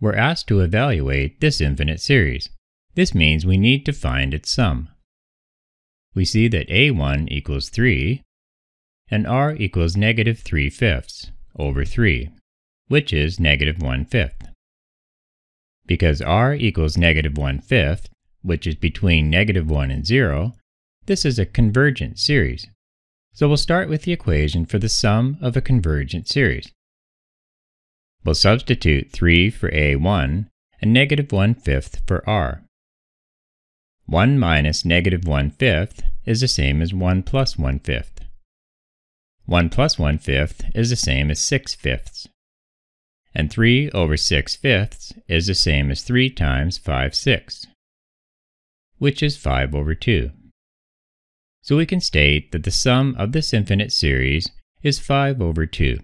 we're asked to evaluate this infinite series. This means we need to find its sum. We see that a1 equals 3, and r equals negative 3 fifths over 3, which is negative 1 fifth. Because r equals negative 1 fifth, which is between negative 1 and 0, this is a convergent series. So we'll start with the equation for the sum of a convergent series. We'll substitute 3 for a1 and negative 1 fifth for r. 1 minus negative 1 fifth is the same as 1 plus 1 fifth. 1 plus 1 fifth is the same as 6 fifths. And 3 over 6 fifths is the same as 3 times 5 sixths, which is 5 over 2. So we can state that the sum of this infinite series is 5 over 2.